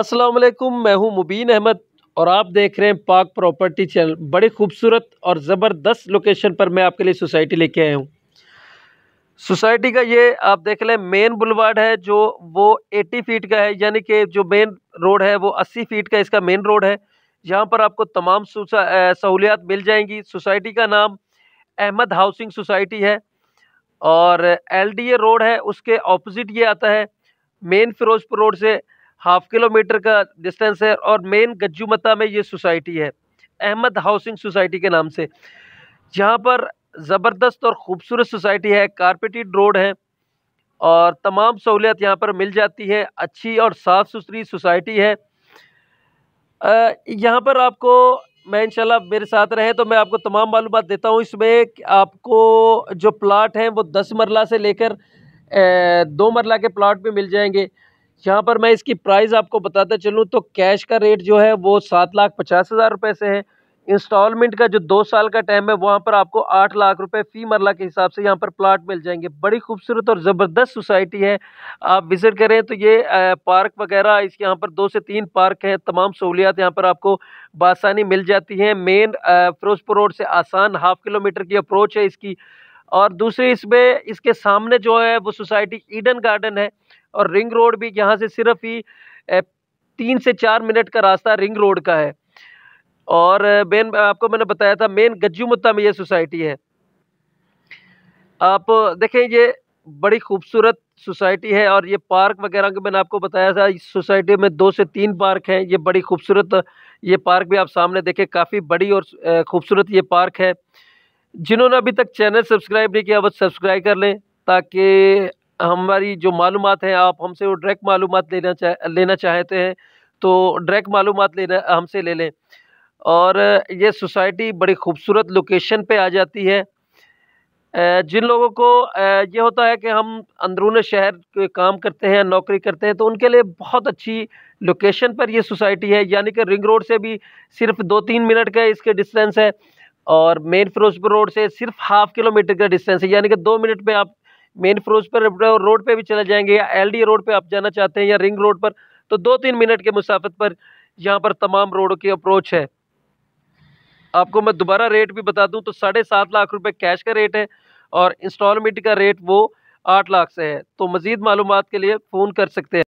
अस्सलाम वालेकुम मैं हूं मुबीन अहमद और आप देख रहे हैं पाक प्रॉपर्टी चैनल बड़ी खूबसूरत और ज़बरदस्त लोकेशन पर मैं आपके लिए सोसाइटी लेके आया हूं सोसाइटी का ये आप देख लें मेन बुलवार्ड है जो वो 80 फीट का है यानी कि जो मेन रोड है वो 80 फीट का इसका मेन रोड है यहाँ पर आपको तमाम सहूलियात मिल जाएंगी सोसाइटी का नाम अहमद हाउसिंग सोसाइटी है और एल रोड है उसके ऑपोजिट ये आता है मेन फ़िरोज़पुर रोड से हाफ किलोमीटर का डिस्टेंस है और मेन गज्जू मता में ये सोसाइटी है अहमद हाउसिंग सोसाइटी के नाम से जहाँ पर ज़बरदस्त और ख़ूबसूरत सोसाइटी है कारपेटेड रोड है और तमाम सहूलियत यहाँ पर मिल जाती है अच्छी और साफ़ सुथरी सोसाइटी है यहाँ पर आपको मैं इनशाला मेरे साथ रहें तो मैं आपको तमाम मालूम देता हूँ इसमें कि आपको जो प्लाट हैं वो दस मरला से लेकर दो मरला के प्लाट भी मिल जाएंगे यहाँ पर मैं इसकी प्राइस आपको बताता चलूँ तो कैश का रेट जो है वो सात लाख पचास हज़ार रुपये से है इंस्टॉलमेंट का जो दो साल का टाइम है वहाँ पर आपको आठ लाख रुपए फ़ी मरला के हिसाब से यहाँ पर प्लाट मिल जाएंगे बड़ी खूबसूरत और ज़बरदस्त सोसाइटी है आप विज़िट करें तो ये पार्क वगैरह इसके यहाँ पर दो से तीन पार्क हैं तमाम सहूलियात यहाँ पर आपको बासानी मिल जाती हैं मेन फ़िरोज़पुर रोड से आसान हाफ़ किलोमीटर की अप्रोच है इसकी और दूसरी इसमें इसके सामने जो है वो सोसाइटी ईडन गार्डन है और रिंग रोड भी यहाँ से सिर्फ ही तीन से चार मिनट का रास्ता रिंग रोड का है और मेन आपको मैंने बताया था मेन गज्जू मुत्ता में ये सोसाइटी है आप देखें ये बड़ी खूबसूरत सोसाइटी है और ये पार्क वगैरह के मैंने आपको बताया था इस सोसाइटी में दो से तीन पार्क हैं ये बड़ी खूबसूरत ये पार्क भी आप सामने देखें काफ़ी बड़ी और खूबसूरत ये पार्क है जिन्होंने अभी तक चैनल सब्सक्राइब नहीं किया वो सब्सक्राइब कर लें ताकि हमारी जो मालूम हैं आप हमसे वो डायरेक्ट मालूम लेना चाह लेना चाहते हैं तो डायरेक्ट मालूम लेना हमसे ले लें और ये सोसाइटी बड़ी खूबसूरत लोकेशन पे आ जाती है जिन लोगों को ये होता है कि हम अंदरून शहर के काम करते हैं नौकरी करते हैं तो उनके लिए बहुत अच्छी लोकेशन पर ये सोसाइटी है यानी कि रिंग रोड से भी सिर्फ दो तीन मिनट का इसके डिस्टेंस है और मेन फिरोजपुर रोड से सिर्फ हाफ किलोमीटर का डिस्टेंस है यानी कि दो मिनट में आप मेन फिरोजपुर रोड पे भी चले जाएंगे या एलडी रोड पे आप जाना चाहते हैं या रिंग रोड पर तो दो तीन मिनट के मुसाफत पर यहाँ पर तमाम रोडों की अप्रोच है आपको मैं दोबारा रेट भी बता दूँ तो साढ़े सात लाख रुपये कैश का रेट है और इंस्टॉलमेंट का रेट वो आठ लाख से है तो मज़ीद मालूम के लिए फ़ोन कर सकते हैं